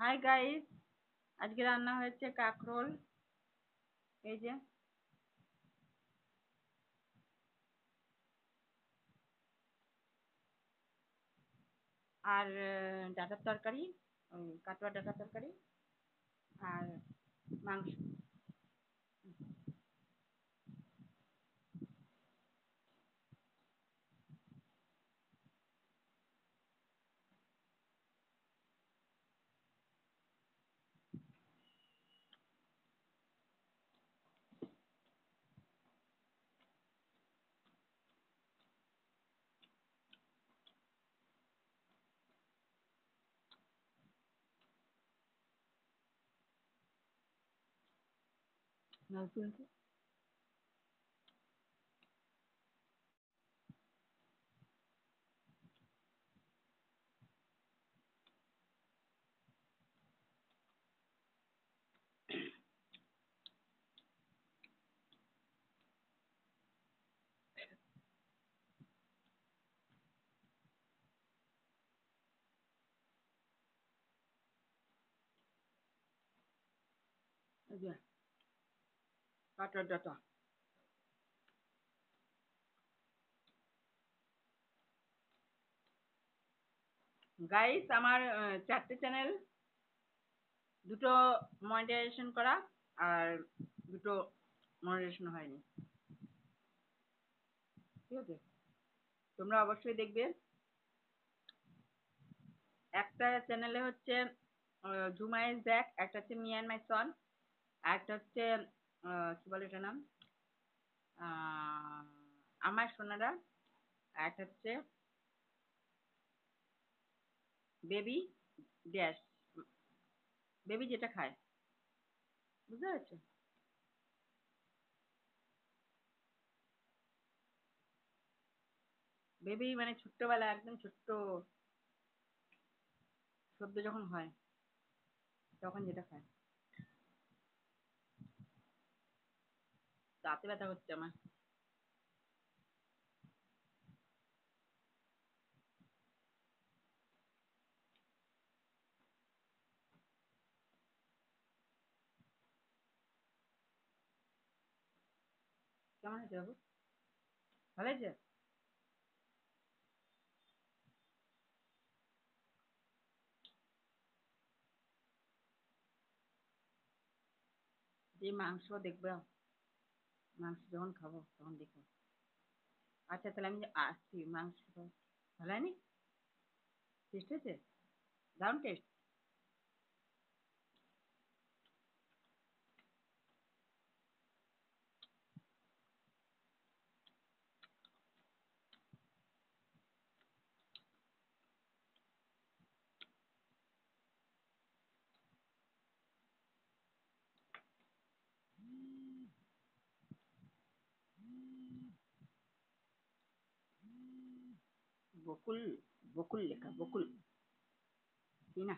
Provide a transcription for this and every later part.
Hi guys আজকে রান্না হয়েছে কাকরোল এই যে আর ডাটার তরকারি কাটোয়া ডাটার তরকারি আর মাংস husband Yeah. Ta-ta ta-ta guys আমার চারটে চ্যানেল দুটো মনিটাইজেশন করা আর দুটো মনিটাইজেশন হয়নি ঠিক আছে তোমরা অবশ্যই দেখবে একটা চ্যানেলে হচ্ছে জুমাইজ দেখ একটা হচ্ছে মিয়ান অ্যান্ড মাই সন একটা হচ্ছে আহ কি বলে ওটার নাম আহ আমার সোনারা এক হচ্ছে baby dash baby যেটা খায় বুঝতে পেরেছ baby মানে ছোট্টবেলায় একদম ছোট্ট সদ্য যখন হয় তখন যেটা খায় দাঁতে ব্যথা করছে আমার কেমন আছে বাবু ভালো আছে যে মাংস দেখবে মাংস যখন খাবো তখন দেখো আচ্ছা তাহলে আমি আসছি মাংস ভালো হয়নি টেস্ট হয়েছে দারুন টেস্ট বকুল বকুল লেখা বকুল কি না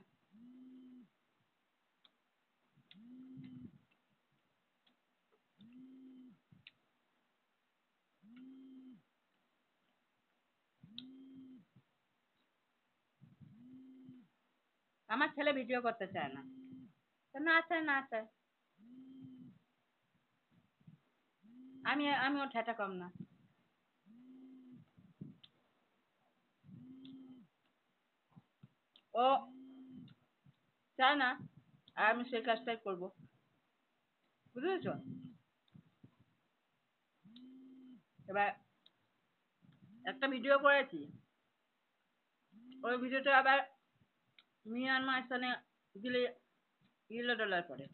আমার ছেলে ভিডিও করতে চায় না তো না চায় না চায় আমি আমিও ঠেটা কম না ও চায় না আর আমি সেই কাজটাই করব বুঝতে পেরেছ এবার একটা ভিডিও করেছি ওই ভিডিওটা আবার মিয়ানমার স্থানে দিলে ইয়েলো ডলার পরে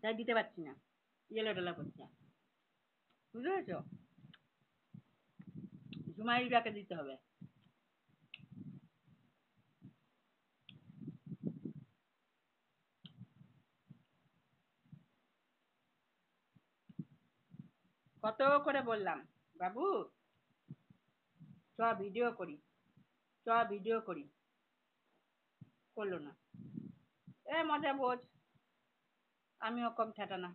তাই দিতে পারছি না ইয়েলো ডলার পড়ছে বুঝতে পেরেছ ঝুমাইরাকে দিতে হবে কত করে বললাম বাবু চ ভিডিও করি চ ভিডিও করি করলো না এ মজা বোঝ আমিও কম ঠেটা না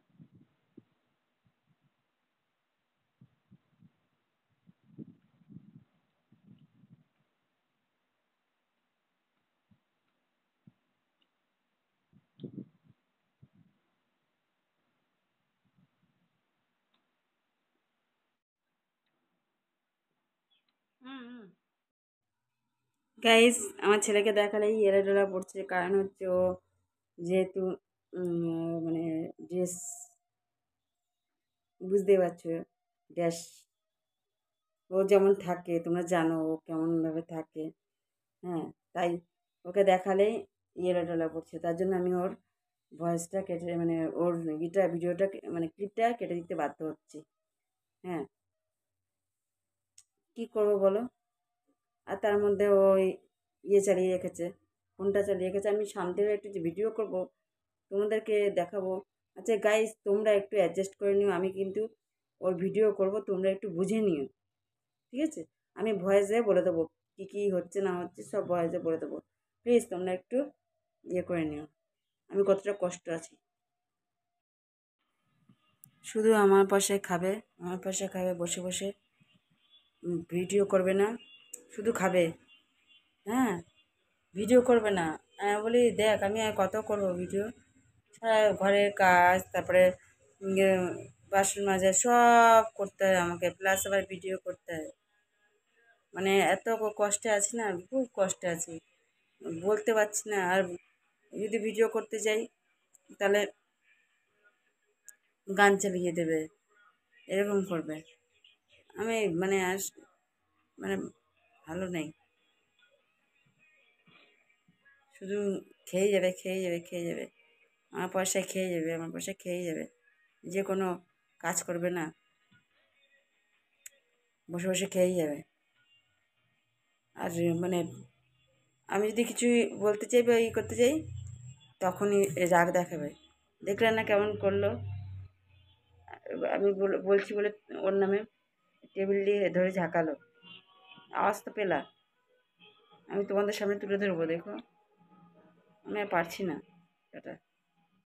গাইজ আমার ছেলেকে দেখালেই ডোলা পড়ছে কারণ হচ্ছে ও যেহেতু মানে ড্রেস বুঝতে পারছো ড্যাশ ও যেমন থাকে তোমরা জানো ও কেমনভাবে থাকে হ্যাঁ তাই ওকে দেখালেই ইয়েলা ডোলা পড়ছে তার জন্য আমি ওর ভয়েসটা কেটে মানে ওর ইটা ভিডিওটা মানে ক্লিপটা কেটে দিতে বাধ্য হচ্ছি হ্যাঁ কী করবো বলো আর তার মধ্যে ওই ইয়ে চালিয়ে রেখেছে ফোনটা চালিয়ে রেখেছে আমি সামনে একটু ভিডিও করব তোমাদেরকে দেখাবো আচ্ছা গাইজ তোমরা একটু অ্যাডজাস্ট করে নিও আমি কিন্তু ওর ভিডিও করব তোমরা একটু বুঝে নিও ঠিক আছে আমি ভয়েসে বলে দেবো কী কী হচ্ছে না হচ্ছে সব ভয়েসে বলে দেবো প্লিজ তোমরা একটু ইয়ে করে নিও আমি কতটা কষ্ট আছি শুধু আমার পাশে খাবে আমার পাশে খাবে বসে বসে ভিডিও করবে না শুধু খাবে হ্যাঁ ভিডিও করবে না আমি বলি দেখ আমি আর কত করব ভিডিও ঘরের কাজ তারপরে বাসন মাজা সব করতে হয় আমাকে প্লাস আবার ভিডিও করতে হয় মানে এত কষ্টে আছি না খুব কষ্টে আছি বলতে পারছি না আর যদি ভিডিও করতে যাই তাহলে গান চালিয়ে দেবে এরকম করবে আমি মানে মানে ভালো নেই শুধু খেয়ে যাবে খেয়ে যাবে খেয়ে যাবে আমার পয়সায় খেয়ে যাবে আমার পয়সায় খেয়ে যাবে যে কোনো কাজ করবে না বসে বসে খেয়েই যাবে আর মানে আমি যদি কিছু বলতে চাই বা ই করতে চাই তখনই রাগ দেখাবে দেখলে না কেমন করলো আমি বলছি বলে ওর নামে টেবিল দিয়ে ধরে ঝাঁকালো আওয়াজ তো পেলা আমি তোমাদের সামনে তুলে ধরবো দেখো আমি আর পারছি না এটা